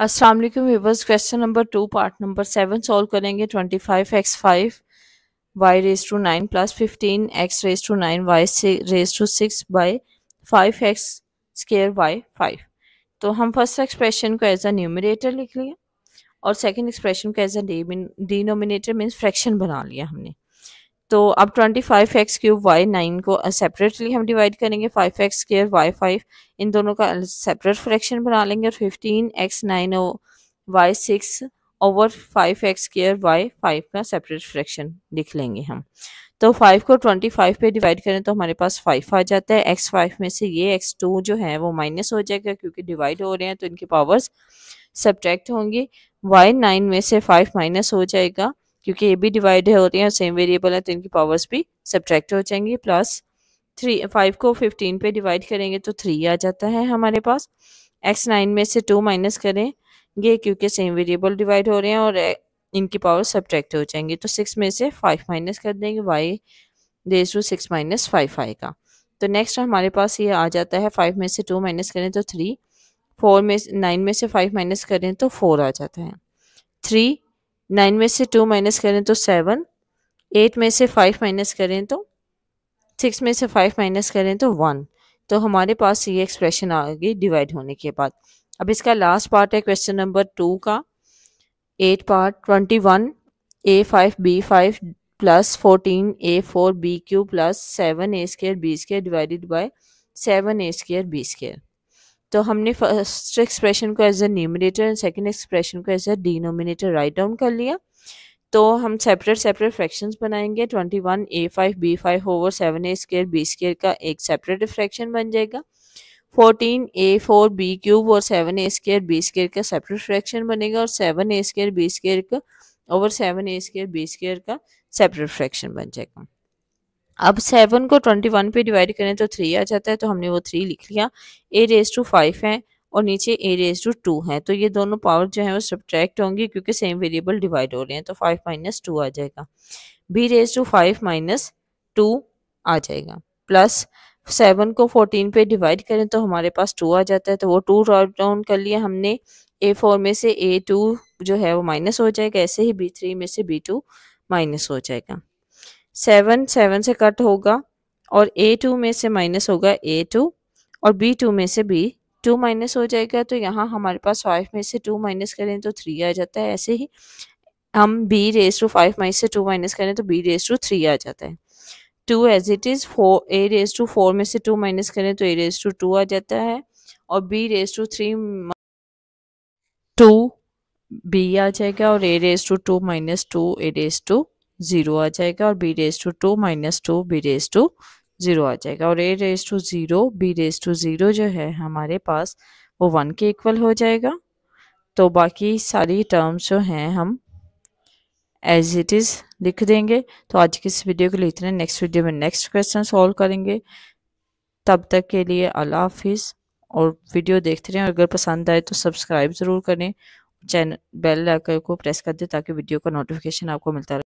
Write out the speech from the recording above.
अस्सलाम वालेकुम question number two part number seven solve करेंगे twenty five x five y raise to nine plus fifteen x raise to nine y raise to six by five x square by five तो हम first expression को as a numerator लिख लिया और second expression को as a denominator means fraction बना लिया हमने तो अब twenty five x cube y nine को सेपरेटली हम डिवाइड करेंगे five x square y five इन दोनों का सेपरेट फ्रैक्शन बना लेंगे और fifteen x nine y six over five x square y five का सेपरेट फ्रैक्शन लिख लेंगे हम तो फाइव को ट्वेंटी फाइव पे डिवाइड करें तो हमारे पास फाइव आ जाता है एक्स फाइव में से ये एक्स टू जो है वो माइनस हो जाएगा क्योंकि डिवाइड हो रहे हैं तो इनके पावर्स सब्ट्रैक्ट होंगे वाई नाइन में से फाइव माइनस हो जाएगा क्योंकि ये भी डिवाइड होती हैं सेम वेरिएबल है तो इनकी पावर्स भी सब्ट्रैक्ट हो जाएंगी प्लस थ्री फाइव को फिफ्टीन पे डिवाइड करेंगे तो थ्री आ जाता है हमारे पास एक्स नाइन में से टू माइनस करें ये क्योंकि सेम वेरिएबल डिवाइड हो रहे हैं और इनकी पावर सब्ट्रैक्ट हो जाएंगी तो सिक्स में से फाइव माइनस कर देंगे वाई देस टू सिक्स माइनस फाइव आएगा तो नेक्स्ट हमारे पास ये आ जाता है फाइव में से टू माइनस करें तो थ्री फोर में नाइन में से फाइव माइनस करें तो फोर आ जाता है थ्री नाइन में से टू माइनस करें तो सेवन एट में से फाइव माइनस करें तो सिक्स में से फाइव माइनस करें तो वन तो हमारे पास ये एक्सप्रेशन आ गई डिवाइड होने के बाद अब इसका लास्ट पार्ट है क्वेश्चन नंबर टू का eight part twenty one a five b five plus fourteen a four b cube plus seven a square b square divided by seven a square b square तो हमने first expression को as a numerator and second expression को as a denominator right down कर लिया तो हम separate separate fraction बनाएंगे twenty one a five b five over seven a square b square का एक सेपरेट फ्रैक्शन बन जाएगा fourteen a four b cube और seven a square b square का सेपरेट फ्रैक्शन बनेगा और seven a square b square का over seven a square b square का सेपरेट फ्रैक्शन बन जाएगा अब सेवन को ट्वेंटी वन पे डिवाइड करें तो थ्री आ जाता है तो हमने वो थ्री लिख लिया ए रेज टू फाइव है और नीचे ए रेज टू टू है तो ये दोनों पावर जो है वो सब्ट्रैक्ट होंगी क्योंकि सेम वेरिएबल डिवाइड हो रहे हैं तो फाइव माइनस टू आ जाएगा b raise to five minus two आ जाएगा प्लस सेवन को फोर्टीन पे डिवाइड करें तो हमारे पास टू आ जाता है तो वो टू ड्रॉप डाउन कर लिया हमने ए फोर में से ए टू जो है वो माइनस हो जाएगा ऐसे ही बी थ्री में से बी टू माइनस हो जाएगा सेवन सेवन से कट होगा और ए टू में से माइनस होगा ए टू और बी टू में से बी टू माइनस हो जाएगा तो यहाँ हमारे पास फाइव में से टू माइनस करें तो थ्री आ जाता है ऐसे ही हम B raise to five minus से टू माइनस करें तो बी रेस टू थ्री आ जाता है two as it is four A raise to four में से टू माइनस करें तो ए रेस टू टू आ जाता है और B raise to three to B आ जाएगा और ए raise to two minus two A raise to zero आ जाएगा और B raise to two minus two b raise to zero आ जाएगा और ए raise to zero b raise to zero जो है हमारे पास वो वन के इक्वल हो जाएगा तो बाकी सारी टर्म्स जो हैं हम एज इट इज़ लिख देंगे तो आज की इस वीडियो को लिए नेक्स्ट वीडियो में नेक्स्ट क्वेश्चन सॉल्व करेंगे तब तक के लिए अल्लाह हाफिज़ और वीडियो देखते रहें अगर पसंद आए तो सब्सक्राइब ज़रूर करें चैनल बेल आइकन को प्रेस कर दें ताकि वीडियो का नोटिफिकेशन आपको मिलता रहे